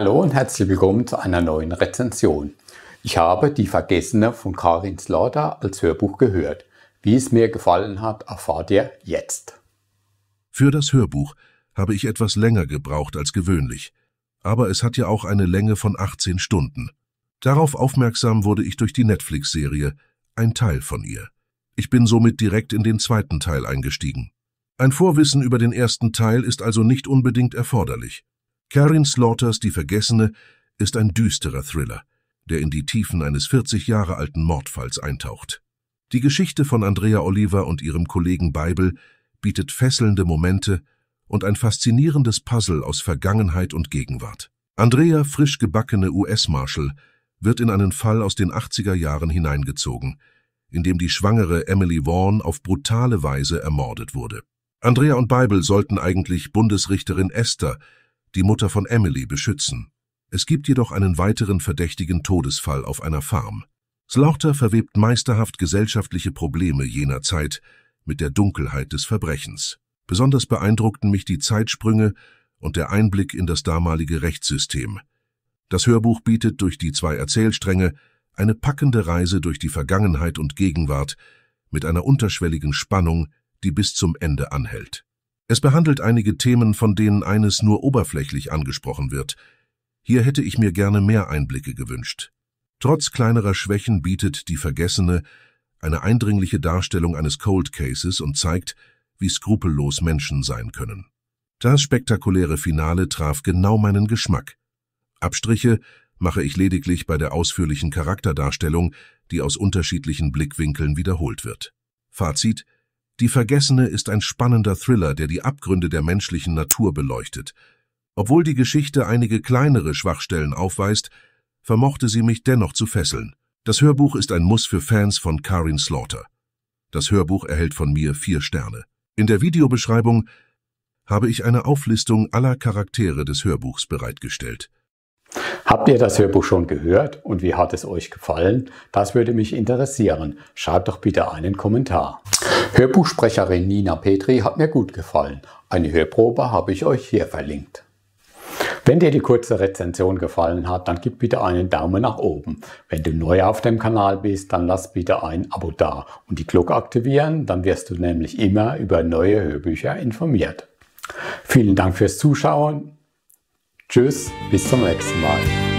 Hallo und herzlich willkommen zu einer neuen Rezension. Ich habe Die Vergessene von Karin Slaughter als Hörbuch gehört. Wie es mir gefallen hat, erfahrt ihr jetzt. Für das Hörbuch habe ich etwas länger gebraucht als gewöhnlich, aber es hat ja auch eine Länge von 18 Stunden. Darauf aufmerksam wurde ich durch die Netflix-Serie, ein Teil von ihr. Ich bin somit direkt in den zweiten Teil eingestiegen. Ein Vorwissen über den ersten Teil ist also nicht unbedingt erforderlich. Karin Slaughters Die Vergessene ist ein düsterer Thriller, der in die Tiefen eines 40 Jahre alten Mordfalls eintaucht. Die Geschichte von Andrea Oliver und ihrem Kollegen Beibel bietet fesselnde Momente und ein faszinierendes Puzzle aus Vergangenheit und Gegenwart. Andrea, frisch gebackene US-Marshal, wird in einen Fall aus den 80er Jahren hineingezogen, in dem die schwangere Emily Vaughan auf brutale Weise ermordet wurde. Andrea und Beibel sollten eigentlich Bundesrichterin Esther die Mutter von Emily, beschützen. Es gibt jedoch einen weiteren verdächtigen Todesfall auf einer Farm. Slaughter verwebt meisterhaft gesellschaftliche Probleme jener Zeit mit der Dunkelheit des Verbrechens. Besonders beeindruckten mich die Zeitsprünge und der Einblick in das damalige Rechtssystem. Das Hörbuch bietet durch die zwei Erzählstränge eine packende Reise durch die Vergangenheit und Gegenwart mit einer unterschwelligen Spannung, die bis zum Ende anhält. Es behandelt einige Themen, von denen eines nur oberflächlich angesprochen wird. Hier hätte ich mir gerne mehr Einblicke gewünscht. Trotz kleinerer Schwächen bietet die Vergessene eine eindringliche Darstellung eines Cold Cases und zeigt, wie skrupellos Menschen sein können. Das spektakuläre Finale traf genau meinen Geschmack. Abstriche mache ich lediglich bei der ausführlichen Charakterdarstellung, die aus unterschiedlichen Blickwinkeln wiederholt wird. Fazit – die Vergessene ist ein spannender Thriller, der die Abgründe der menschlichen Natur beleuchtet. Obwohl die Geschichte einige kleinere Schwachstellen aufweist, vermochte sie mich dennoch zu fesseln. Das Hörbuch ist ein Muss für Fans von Karin Slaughter. Das Hörbuch erhält von mir vier Sterne. In der Videobeschreibung habe ich eine Auflistung aller Charaktere des Hörbuchs bereitgestellt. Habt ihr das Hörbuch schon gehört und wie hat es euch gefallen? Das würde mich interessieren. Schreibt doch bitte einen Kommentar. Hörbuchsprecherin Nina Petri hat mir gut gefallen. Eine Hörprobe habe ich euch hier verlinkt. Wenn dir die kurze Rezension gefallen hat, dann gib bitte einen Daumen nach oben. Wenn du neu auf dem Kanal bist, dann lass bitte ein Abo da und die Glocke aktivieren, dann wirst du nämlich immer über neue Hörbücher informiert. Vielen Dank fürs Zuschauen Tschüss, bis zum nächsten Mal.